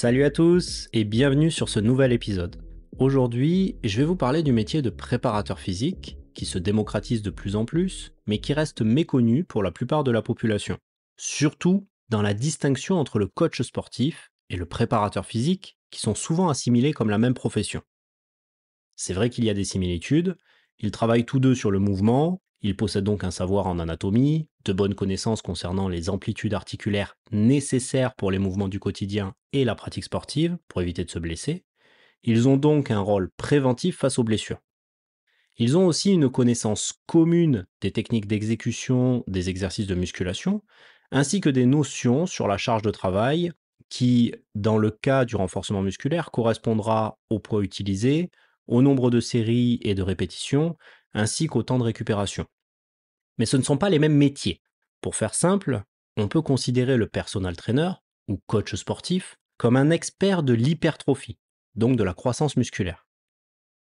Salut à tous et bienvenue sur ce nouvel épisode. Aujourd'hui, je vais vous parler du métier de préparateur physique, qui se démocratise de plus en plus, mais qui reste méconnu pour la plupart de la population. Surtout dans la distinction entre le coach sportif et le préparateur physique, qui sont souvent assimilés comme la même profession. C'est vrai qu'il y a des similitudes, ils travaillent tous deux sur le mouvement, ils possèdent donc un savoir en anatomie, de bonnes connaissances concernant les amplitudes articulaires nécessaires pour les mouvements du quotidien et la pratique sportive, pour éviter de se blesser. Ils ont donc un rôle préventif face aux blessures. Ils ont aussi une connaissance commune des techniques d'exécution des exercices de musculation, ainsi que des notions sur la charge de travail qui, dans le cas du renforcement musculaire, correspondra au poids utilisé, au nombre de séries et de répétitions, ainsi qu'au temps de récupération mais ce ne sont pas les mêmes métiers. Pour faire simple, on peut considérer le personal trainer, ou coach sportif, comme un expert de l'hypertrophie, donc de la croissance musculaire.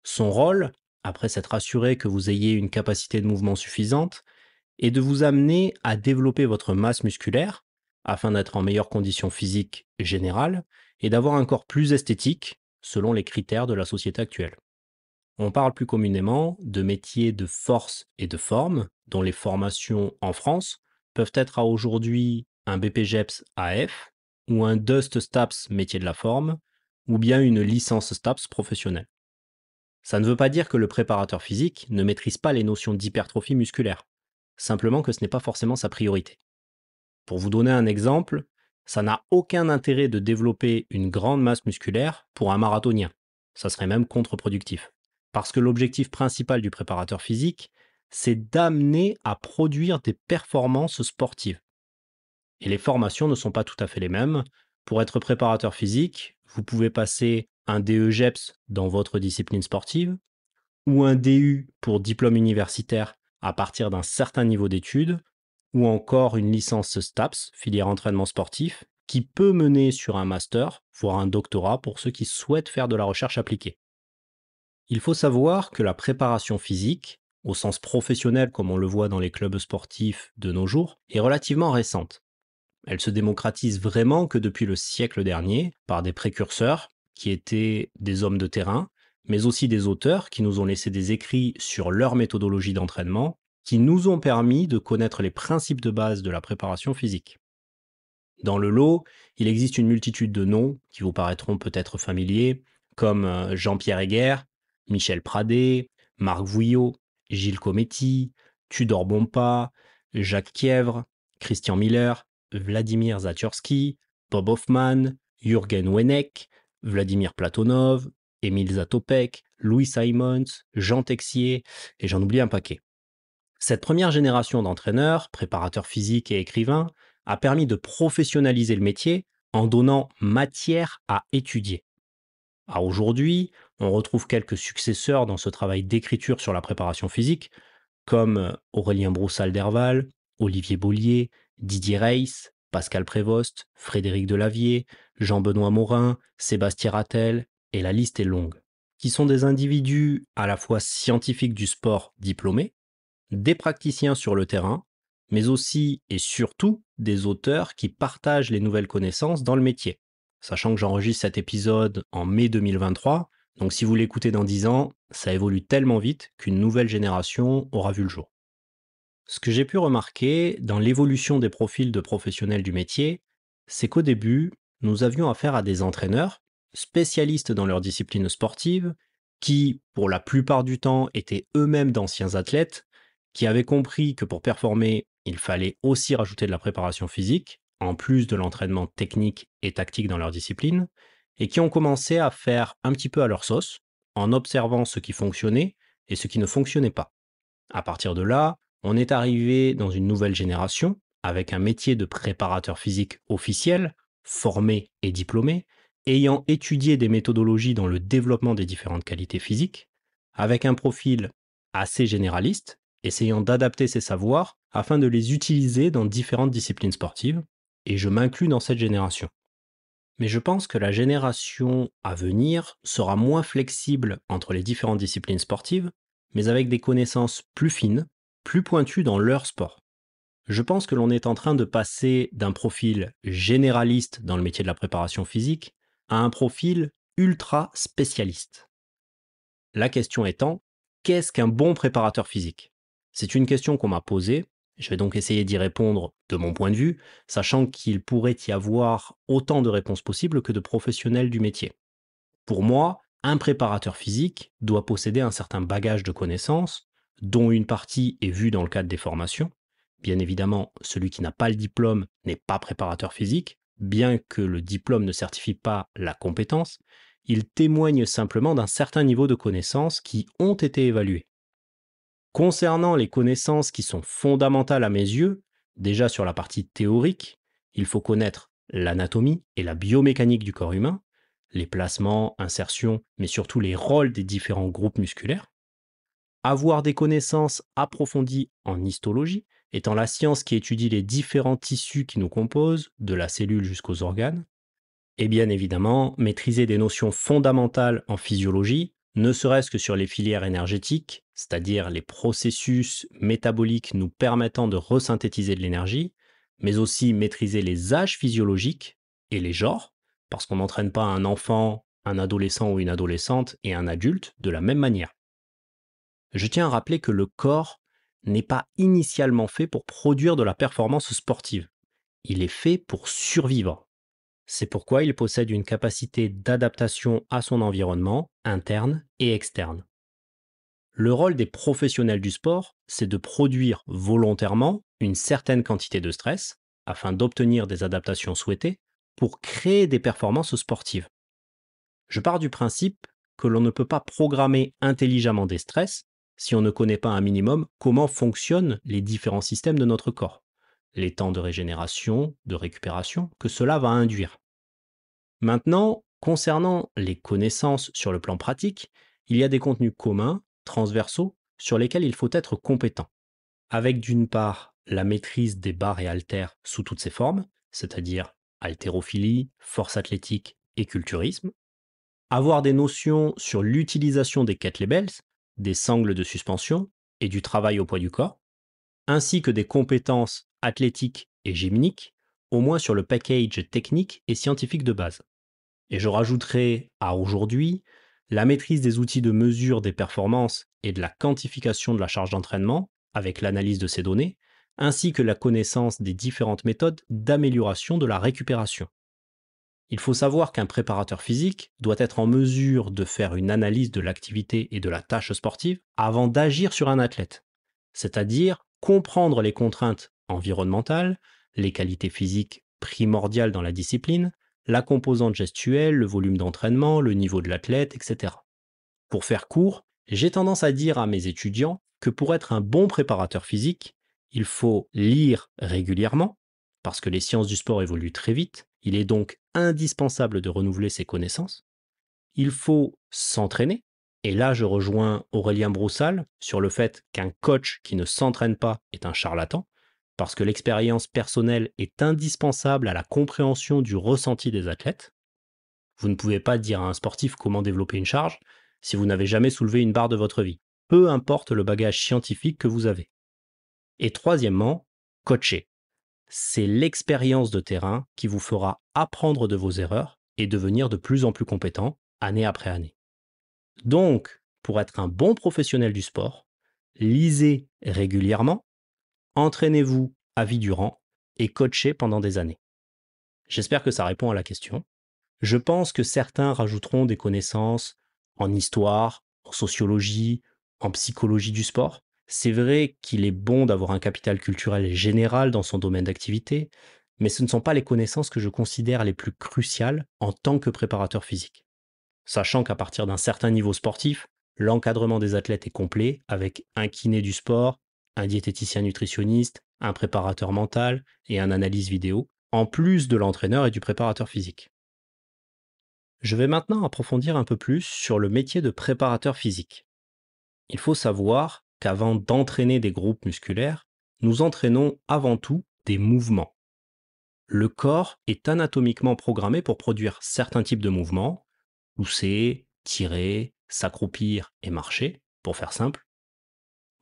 Son rôle, après s'être assuré que vous ayez une capacité de mouvement suffisante, est de vous amener à développer votre masse musculaire afin d'être en meilleure condition physique générale et d'avoir un corps plus esthétique selon les critères de la société actuelle. On parle plus communément de métier de force et de forme, dont les formations en France peuvent être à aujourd'hui un BPGEPS AF ou un DUST STAPS métier de la forme ou bien une licence STAPS professionnelle. Ça ne veut pas dire que le préparateur physique ne maîtrise pas les notions d'hypertrophie musculaire, simplement que ce n'est pas forcément sa priorité. Pour vous donner un exemple, ça n'a aucun intérêt de développer une grande masse musculaire pour un marathonien, ça serait même contre-productif, parce que l'objectif principal du préparateur physique c'est d'amener à produire des performances sportives. Et les formations ne sont pas tout à fait les mêmes. Pour être préparateur physique, vous pouvez passer un DEGEPS dans votre discipline sportive ou un DU pour diplôme universitaire à partir d'un certain niveau d'études ou encore une licence STAPS, filière entraînement sportif, qui peut mener sur un master, voire un doctorat pour ceux qui souhaitent faire de la recherche appliquée. Il faut savoir que la préparation physique au sens professionnel comme on le voit dans les clubs sportifs de nos jours, est relativement récente. Elle se démocratise vraiment que depuis le siècle dernier par des précurseurs qui étaient des hommes de terrain, mais aussi des auteurs qui nous ont laissé des écrits sur leur méthodologie d'entraînement, qui nous ont permis de connaître les principes de base de la préparation physique. Dans le lot, il existe une multitude de noms qui vous paraîtront peut-être familiers, comme euh, Jean-Pierre Heger, Michel Pradé, Marc Vouillot, Gilles Cometti, Tudor Bompa, Jacques Kievre, Christian Miller, Vladimir Zatursky, Bob Hoffman, Jürgen Wenek, Vladimir Platonov, Émile Zatopek, Louis Simons, Jean Texier, et j'en oublie un paquet. Cette première génération d'entraîneurs, préparateurs physiques et écrivains, a permis de professionnaliser le métier en donnant matière à étudier. À aujourd'hui, on retrouve quelques successeurs dans ce travail d'écriture sur la préparation physique, comme euh, Aurélien Broussal derval Olivier Bollier, Didier Reis, Pascal Prévost, Frédéric Delavier, Jean-Benoît Morin, Sébastien Rattel, et la liste est longue, qui sont des individus à la fois scientifiques du sport diplômés, des praticiens sur le terrain, mais aussi et surtout des auteurs qui partagent les nouvelles connaissances dans le métier. Sachant que j'enregistre cet épisode en mai 2023, donc si vous l'écoutez dans 10 ans, ça évolue tellement vite qu'une nouvelle génération aura vu le jour. Ce que j'ai pu remarquer dans l'évolution des profils de professionnels du métier, c'est qu'au début, nous avions affaire à des entraîneurs, spécialistes dans leur discipline sportive, qui, pour la plupart du temps, étaient eux-mêmes d'anciens athlètes, qui avaient compris que pour performer, il fallait aussi rajouter de la préparation physique, en plus de l'entraînement technique et tactique dans leur discipline, et qui ont commencé à faire un petit peu à leur sauce, en observant ce qui fonctionnait et ce qui ne fonctionnait pas. À partir de là, on est arrivé dans une nouvelle génération, avec un métier de préparateur physique officiel, formé et diplômé, ayant étudié des méthodologies dans le développement des différentes qualités physiques, avec un profil assez généraliste, essayant d'adapter ses savoirs afin de les utiliser dans différentes disciplines sportives, et je m'inclus dans cette génération mais je pense que la génération à venir sera moins flexible entre les différentes disciplines sportives, mais avec des connaissances plus fines, plus pointues dans leur sport. Je pense que l'on est en train de passer d'un profil généraliste dans le métier de la préparation physique à un profil ultra spécialiste. La question étant, qu'est-ce qu'un bon préparateur physique C'est une question qu'on m'a posée je vais donc essayer d'y répondre de mon point de vue, sachant qu'il pourrait y avoir autant de réponses possibles que de professionnels du métier. Pour moi, un préparateur physique doit posséder un certain bagage de connaissances, dont une partie est vue dans le cadre des formations. Bien évidemment, celui qui n'a pas le diplôme n'est pas préparateur physique, bien que le diplôme ne certifie pas la compétence, il témoigne simplement d'un certain niveau de connaissances qui ont été évaluées. Concernant les connaissances qui sont fondamentales à mes yeux, déjà sur la partie théorique, il faut connaître l'anatomie et la biomécanique du corps humain, les placements, insertions, mais surtout les rôles des différents groupes musculaires. Avoir des connaissances approfondies en histologie, étant la science qui étudie les différents tissus qui nous composent, de la cellule jusqu'aux organes. Et bien évidemment, maîtriser des notions fondamentales en physiologie, ne serait-ce que sur les filières énergétiques, c'est-à-dire les processus métaboliques nous permettant de resynthétiser de l'énergie, mais aussi maîtriser les âges physiologiques et les genres, parce qu'on n'entraîne pas un enfant, un adolescent ou une adolescente et un adulte de la même manière. Je tiens à rappeler que le corps n'est pas initialement fait pour produire de la performance sportive. Il est fait pour survivre. C'est pourquoi il possède une capacité d'adaptation à son environnement interne et externe. Le rôle des professionnels du sport, c'est de produire volontairement une certaine quantité de stress afin d'obtenir des adaptations souhaitées pour créer des performances sportives. Je pars du principe que l'on ne peut pas programmer intelligemment des stress si on ne connaît pas un minimum comment fonctionnent les différents systèmes de notre corps, les temps de régénération, de récupération que cela va induire. Maintenant, concernant les connaissances sur le plan pratique, il y a des contenus communs transversaux sur lesquels il faut être compétent. Avec d'une part la maîtrise des barres et haltères sous toutes ses formes, c'est-à-dire haltérophilie, force athlétique et culturisme. Avoir des notions sur l'utilisation des kettlebells, des sangles de suspension et du travail au poids du corps, ainsi que des compétences athlétiques et gymniques, au moins sur le package technique et scientifique de base. Et je rajouterai à aujourd'hui la maîtrise des outils de mesure des performances et de la quantification de la charge d'entraînement avec l'analyse de ces données, ainsi que la connaissance des différentes méthodes d'amélioration de la récupération. Il faut savoir qu'un préparateur physique doit être en mesure de faire une analyse de l'activité et de la tâche sportive avant d'agir sur un athlète, c'est-à-dire comprendre les contraintes environnementales, les qualités physiques primordiales dans la discipline, la composante gestuelle, le volume d'entraînement, le niveau de l'athlète, etc. Pour faire court, j'ai tendance à dire à mes étudiants que pour être un bon préparateur physique, il faut lire régulièrement, parce que les sciences du sport évoluent très vite, il est donc indispensable de renouveler ses connaissances. Il faut s'entraîner, et là je rejoins Aurélien Broussal sur le fait qu'un coach qui ne s'entraîne pas est un charlatan, parce que l'expérience personnelle est indispensable à la compréhension du ressenti des athlètes. Vous ne pouvez pas dire à un sportif comment développer une charge si vous n'avez jamais soulevé une barre de votre vie, peu importe le bagage scientifique que vous avez. Et troisièmement, coacher. C'est l'expérience de terrain qui vous fera apprendre de vos erreurs et devenir de plus en plus compétent année après année. Donc, pour être un bon professionnel du sport, lisez régulièrement, Entraînez-vous à vie durant et coachez pendant des années. J'espère que ça répond à la question. Je pense que certains rajouteront des connaissances en histoire, en sociologie, en psychologie du sport. C'est vrai qu'il est bon d'avoir un capital culturel général dans son domaine d'activité, mais ce ne sont pas les connaissances que je considère les plus cruciales en tant que préparateur physique. Sachant qu'à partir d'un certain niveau sportif, l'encadrement des athlètes est complet avec un kiné du sport, un diététicien nutritionniste, un préparateur mental et un analyse vidéo, en plus de l'entraîneur et du préparateur physique. Je vais maintenant approfondir un peu plus sur le métier de préparateur physique. Il faut savoir qu'avant d'entraîner des groupes musculaires, nous entraînons avant tout des mouvements. Le corps est anatomiquement programmé pour produire certains types de mouvements, pousser, tirer, s'accroupir et marcher, pour faire simple,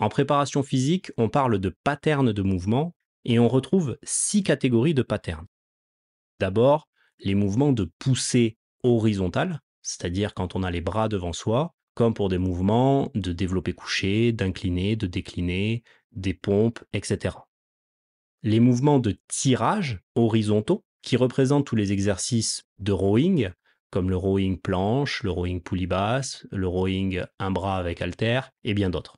en préparation physique, on parle de patterns de mouvement et on retrouve six catégories de patterns. D'abord, les mouvements de poussée horizontale, c'est-à-dire quand on a les bras devant soi, comme pour des mouvements de développer couché, d'incliner, de décliner, des pompes, etc. Les mouvements de tirage horizontaux, qui représentent tous les exercices de rowing, comme le rowing planche, le rowing poulie basse, le rowing un bras avec halter, et bien d'autres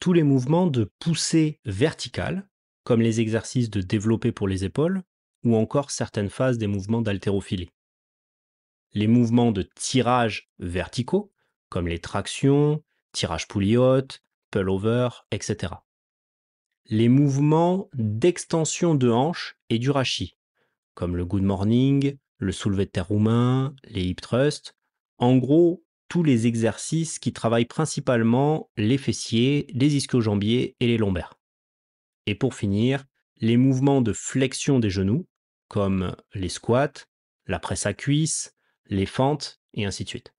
tous les mouvements de poussée verticale, comme les exercices de développé pour les épaules, ou encore certaines phases des mouvements d'haltérophilie. Les mouvements de tirage verticaux, comme les tractions, tirage pull pull-over, etc. Les mouvements d'extension de hanche et du rachis, comme le good morning, le soulevé de terre roumain, les hip thrust. en gros tous les exercices qui travaillent principalement les fessiers, les ischio-jambiers et les lombaires. Et pour finir, les mouvements de flexion des genoux, comme les squats, la presse à cuisse, les fentes, et ainsi de suite.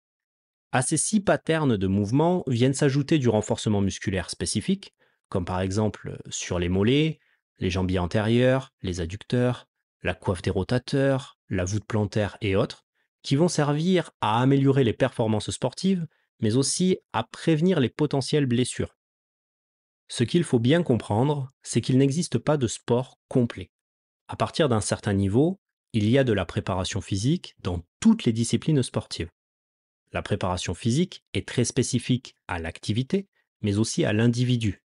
À ces six patterns de mouvements viennent s'ajouter du renforcement musculaire spécifique, comme par exemple sur les mollets, les jambiers antérieurs, les adducteurs, la coiffe des rotateurs, la voûte plantaire et autres, qui vont servir à améliorer les performances sportives, mais aussi à prévenir les potentielles blessures. Ce qu'il faut bien comprendre, c'est qu'il n'existe pas de sport complet. À partir d'un certain niveau, il y a de la préparation physique dans toutes les disciplines sportives. La préparation physique est très spécifique à l'activité, mais aussi à l'individu.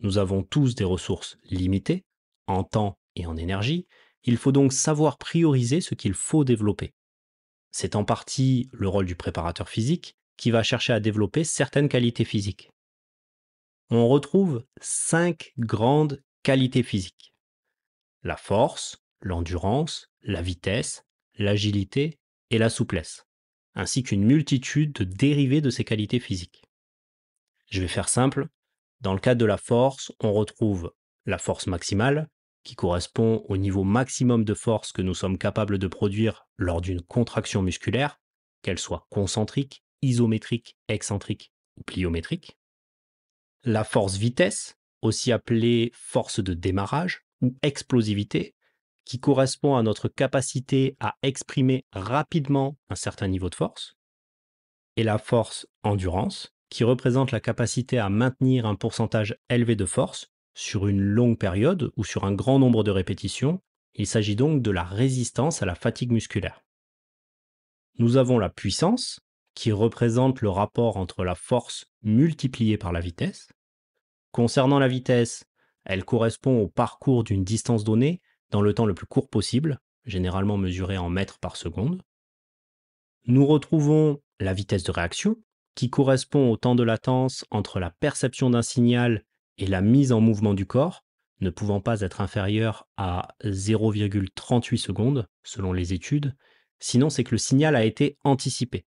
Nous avons tous des ressources limitées, en temps et en énergie, il faut donc savoir prioriser ce qu'il faut développer c'est en partie le rôle du préparateur physique qui va chercher à développer certaines qualités physiques. On retrouve cinq grandes qualités physiques. La force, l'endurance, la vitesse, l'agilité et la souplesse, ainsi qu'une multitude de dérivés de ces qualités physiques. Je vais faire simple, dans le cas de la force, on retrouve la force maximale, qui correspond au niveau maximum de force que nous sommes capables de produire lors d'une contraction musculaire, qu'elle soit concentrique, isométrique, excentrique ou pliométrique. La force vitesse, aussi appelée force de démarrage ou explosivité, qui correspond à notre capacité à exprimer rapidement un certain niveau de force. Et la force endurance, qui représente la capacité à maintenir un pourcentage élevé de force sur une longue période ou sur un grand nombre de répétitions. Il s'agit donc de la résistance à la fatigue musculaire. Nous avons la puissance, qui représente le rapport entre la force multipliée par la vitesse. Concernant la vitesse, elle correspond au parcours d'une distance donnée dans le temps le plus court possible, généralement mesuré en mètres par seconde. Nous retrouvons la vitesse de réaction, qui correspond au temps de latence entre la perception d'un signal et la mise en mouvement du corps ne pouvant pas être inférieure à 0,38 secondes selon les études, sinon c'est que le signal a été anticipé.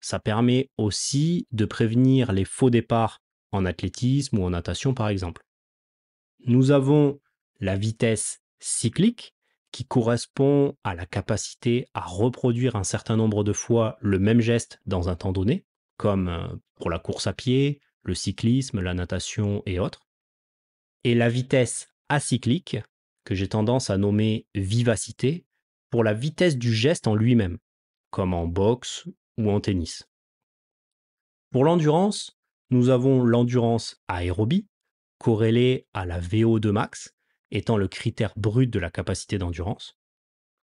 Ça permet aussi de prévenir les faux départs en athlétisme ou en natation par exemple. Nous avons la vitesse cyclique qui correspond à la capacité à reproduire un certain nombre de fois le même geste dans un temps donné, comme euh, pour la course à pied, le cyclisme, la natation et autres. Et la vitesse acyclique, que j'ai tendance à nommer vivacité, pour la vitesse du geste en lui-même, comme en boxe ou en tennis. Pour l'endurance, nous avons l'endurance aérobie, corrélée à la VO2 max, étant le critère brut de la capacité d'endurance.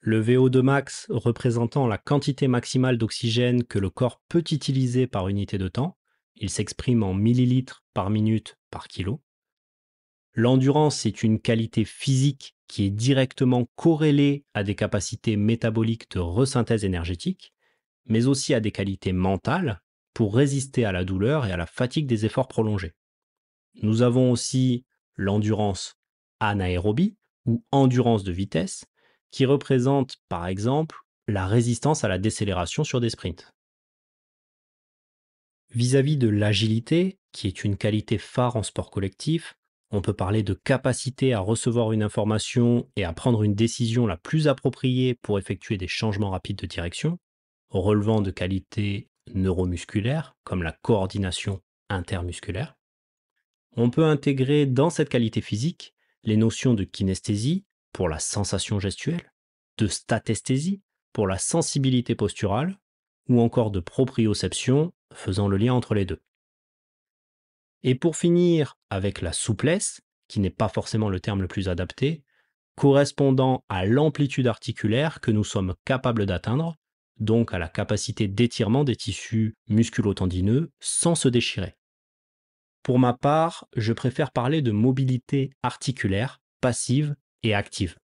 Le VO2 max représentant la quantité maximale d'oxygène que le corps peut utiliser par unité de temps, il s'exprime en millilitres par minute par kilo. L'endurance, est une qualité physique qui est directement corrélée à des capacités métaboliques de resynthèse énergétique, mais aussi à des qualités mentales pour résister à la douleur et à la fatigue des efforts prolongés. Nous avons aussi l'endurance anaérobie ou endurance de vitesse, qui représente par exemple la résistance à la décélération sur des sprints. Vis-à-vis de l'agilité, qui est une qualité phare en sport collectif, on peut parler de capacité à recevoir une information et à prendre une décision la plus appropriée pour effectuer des changements rapides de direction, relevant de qualités neuromusculaires comme la coordination intermusculaire. On peut intégrer dans cette qualité physique les notions de kinesthésie pour la sensation gestuelle, de statesthésie pour la sensibilité posturale ou encore de proprioception, faisant le lien entre les deux. Et pour finir avec la souplesse, qui n'est pas forcément le terme le plus adapté, correspondant à l'amplitude articulaire que nous sommes capables d'atteindre, donc à la capacité d'étirement des tissus musculo-tendineux sans se déchirer. Pour ma part, je préfère parler de mobilité articulaire, passive et active.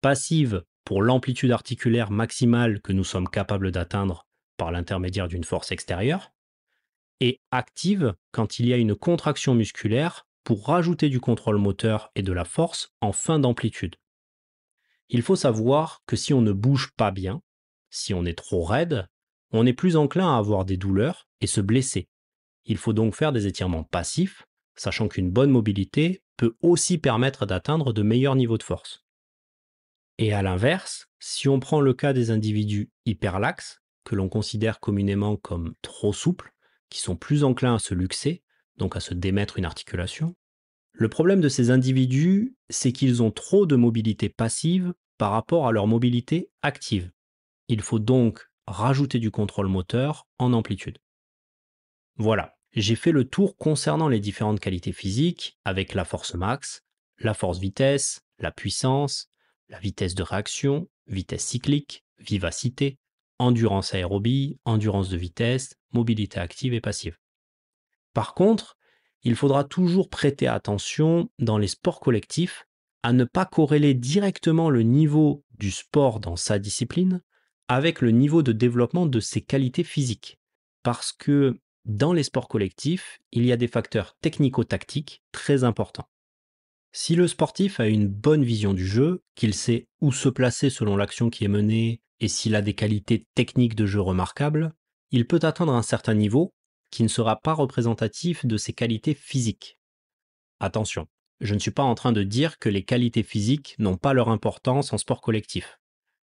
Passive pour l'amplitude articulaire maximale que nous sommes capables d'atteindre par l'intermédiaire d'une force extérieure, et active quand il y a une contraction musculaire pour rajouter du contrôle moteur et de la force en fin d'amplitude. Il faut savoir que si on ne bouge pas bien, si on est trop raide, on est plus enclin à avoir des douleurs et se blesser. Il faut donc faire des étirements passifs, sachant qu'une bonne mobilité peut aussi permettre d'atteindre de meilleurs niveaux de force. Et à l'inverse, si on prend le cas des individus hyperlaxes, que l'on considère communément comme trop souples, qui sont plus enclins à se luxer, donc à se démettre une articulation. Le problème de ces individus, c'est qu'ils ont trop de mobilité passive par rapport à leur mobilité active. Il faut donc rajouter du contrôle moteur en amplitude. Voilà, j'ai fait le tour concernant les différentes qualités physiques avec la force max, la force vitesse, la puissance, la vitesse de réaction, vitesse cyclique, vivacité, endurance aérobie, endurance de vitesse, mobilité active et passive. Par contre, il faudra toujours prêter attention dans les sports collectifs à ne pas corréler directement le niveau du sport dans sa discipline avec le niveau de développement de ses qualités physiques. Parce que dans les sports collectifs, il y a des facteurs technico-tactiques très importants. Si le sportif a une bonne vision du jeu, qu'il sait où se placer selon l'action qui est menée, et s'il a des qualités techniques de jeu remarquables, il peut atteindre un certain niveau qui ne sera pas représentatif de ses qualités physiques. Attention, je ne suis pas en train de dire que les qualités physiques n'ont pas leur importance en sport collectif.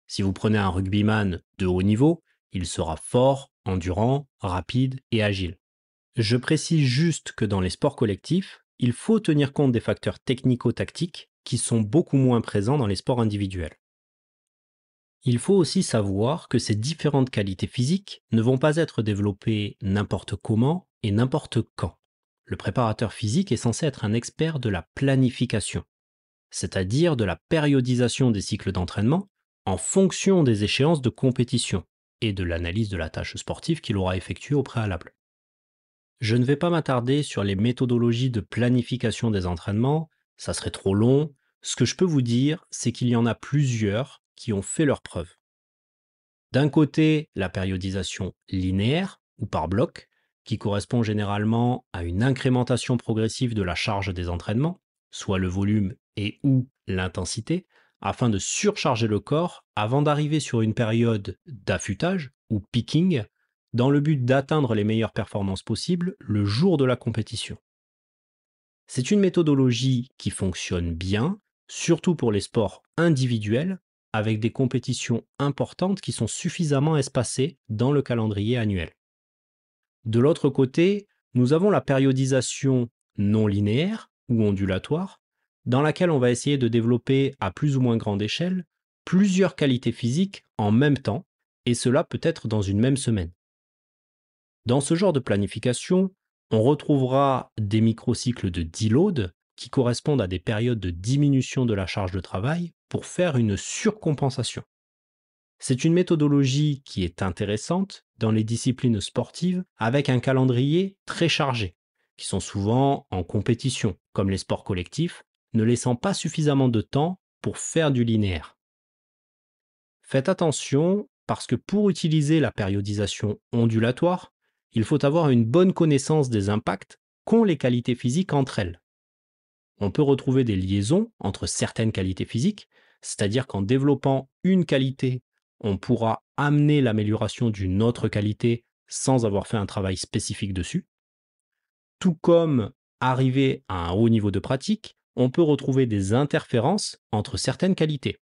Si vous prenez un rugbyman de haut niveau, il sera fort, endurant, rapide et agile. Je précise juste que dans les sports collectifs, il faut tenir compte des facteurs technico-tactiques qui sont beaucoup moins présents dans les sports individuels. Il faut aussi savoir que ces différentes qualités physiques ne vont pas être développées n'importe comment et n'importe quand. Le préparateur physique est censé être un expert de la planification, c'est-à-dire de la périodisation des cycles d'entraînement en fonction des échéances de compétition et de l'analyse de la tâche sportive qu'il aura effectuée au préalable. Je ne vais pas m'attarder sur les méthodologies de planification des entraînements, ça serait trop long. Ce que je peux vous dire, c'est qu'il y en a plusieurs qui ont fait leurs preuves. D'un côté, la périodisation linéaire ou par bloc, qui correspond généralement à une incrémentation progressive de la charge des entraînements, soit le volume et ou l'intensité, afin de surcharger le corps avant d'arriver sur une période d'affûtage ou picking, dans le but d'atteindre les meilleures performances possibles le jour de la compétition. C'est une méthodologie qui fonctionne bien, surtout pour les sports individuels, avec des compétitions importantes qui sont suffisamment espacées dans le calendrier annuel. De l'autre côté, nous avons la périodisation non linéaire ou ondulatoire, dans laquelle on va essayer de développer à plus ou moins grande échelle plusieurs qualités physiques en même temps, et cela peut être dans une même semaine. Dans ce genre de planification, on retrouvera des microcycles de deload qui correspondent à des périodes de diminution de la charge de travail pour faire une surcompensation. C'est une méthodologie qui est intéressante dans les disciplines sportives avec un calendrier très chargé, qui sont souvent en compétition, comme les sports collectifs, ne laissant pas suffisamment de temps pour faire du linéaire. Faites attention parce que pour utiliser la périodisation ondulatoire, il faut avoir une bonne connaissance des impacts qu'ont les qualités physiques entre elles on peut retrouver des liaisons entre certaines qualités physiques, c'est-à-dire qu'en développant une qualité, on pourra amener l'amélioration d'une autre qualité sans avoir fait un travail spécifique dessus. Tout comme arriver à un haut niveau de pratique, on peut retrouver des interférences entre certaines qualités.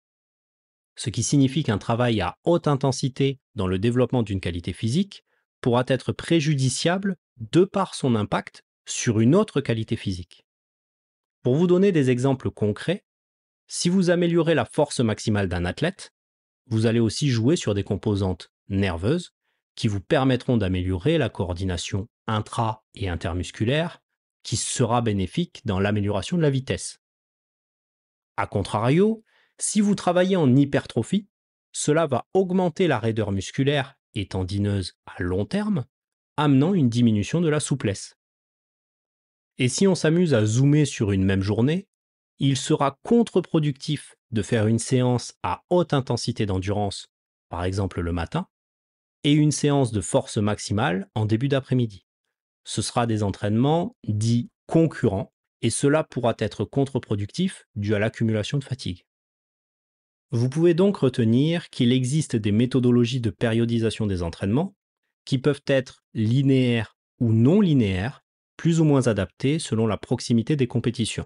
Ce qui signifie qu'un travail à haute intensité dans le développement d'une qualité physique pourra être préjudiciable de par son impact sur une autre qualité physique. Pour vous donner des exemples concrets, si vous améliorez la force maximale d'un athlète, vous allez aussi jouer sur des composantes nerveuses qui vous permettront d'améliorer la coordination intra et intermusculaire qui sera bénéfique dans l'amélioration de la vitesse. A contrario, si vous travaillez en hypertrophie, cela va augmenter la raideur musculaire et tendineuse à long terme, amenant une diminution de la souplesse. Et si on s'amuse à zoomer sur une même journée, il sera contre-productif de faire une séance à haute intensité d'endurance, par exemple le matin, et une séance de force maximale en début d'après-midi. Ce sera des entraînements dits concurrents, et cela pourra être contre-productif dû à l'accumulation de fatigue. Vous pouvez donc retenir qu'il existe des méthodologies de périodisation des entraînements qui peuvent être linéaires ou non linéaires plus ou moins adaptés selon la proximité des compétitions.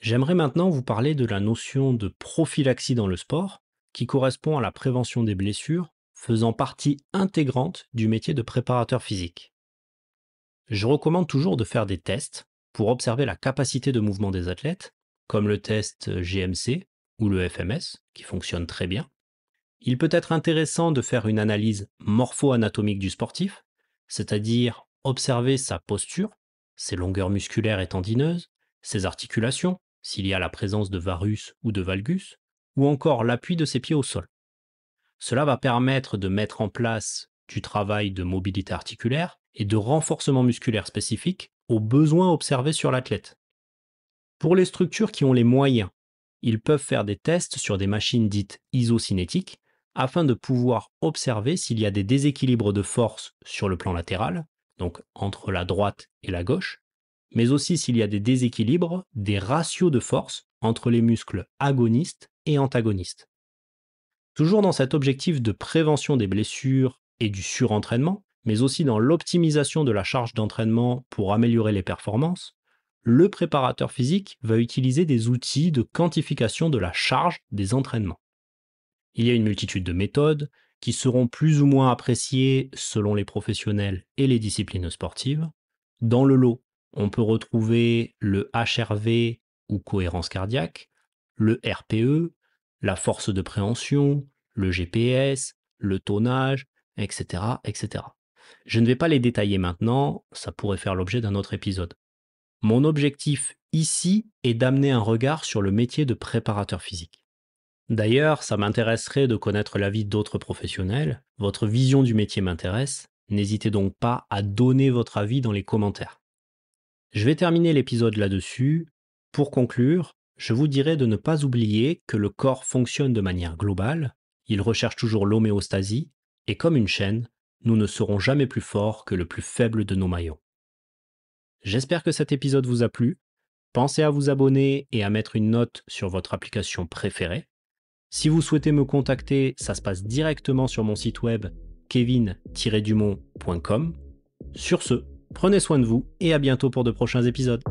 J'aimerais maintenant vous parler de la notion de prophylaxie dans le sport, qui correspond à la prévention des blessures, faisant partie intégrante du métier de préparateur physique. Je recommande toujours de faire des tests pour observer la capacité de mouvement des athlètes, comme le test GMC ou le FMS, qui fonctionne très bien. Il peut être intéressant de faire une analyse morpho-anatomique du sportif, c'est-à-dire observer sa posture, ses longueurs musculaires et tendineuses, ses articulations, s'il y a la présence de varus ou de valgus, ou encore l'appui de ses pieds au sol. Cela va permettre de mettre en place du travail de mobilité articulaire et de renforcement musculaire spécifique aux besoins observés sur l'athlète. Pour les structures qui ont les moyens, ils peuvent faire des tests sur des machines dites isocinétiques afin de pouvoir observer s'il y a des déséquilibres de force sur le plan latéral donc entre la droite et la gauche, mais aussi s'il y a des déséquilibres, des ratios de force entre les muscles agonistes et antagonistes. Toujours dans cet objectif de prévention des blessures et du surentraînement, mais aussi dans l'optimisation de la charge d'entraînement pour améliorer les performances, le préparateur physique va utiliser des outils de quantification de la charge des entraînements. Il y a une multitude de méthodes, qui seront plus ou moins appréciés selon les professionnels et les disciplines sportives. Dans le lot, on peut retrouver le HRV ou cohérence cardiaque, le RPE, la force de préhension, le GPS, le tonnage, etc., etc. Je ne vais pas les détailler maintenant, ça pourrait faire l'objet d'un autre épisode. Mon objectif ici est d'amener un regard sur le métier de préparateur physique. D'ailleurs, ça m'intéresserait de connaître l'avis d'autres professionnels. Votre vision du métier m'intéresse. N'hésitez donc pas à donner votre avis dans les commentaires. Je vais terminer l'épisode là-dessus. Pour conclure, je vous dirais de ne pas oublier que le corps fonctionne de manière globale, il recherche toujours l'homéostasie, et comme une chaîne, nous ne serons jamais plus forts que le plus faible de nos maillons. J'espère que cet épisode vous a plu. Pensez à vous abonner et à mettre une note sur votre application préférée. Si vous souhaitez me contacter, ça se passe directement sur mon site web kevin-dumont.com. Sur ce, prenez soin de vous et à bientôt pour de prochains épisodes.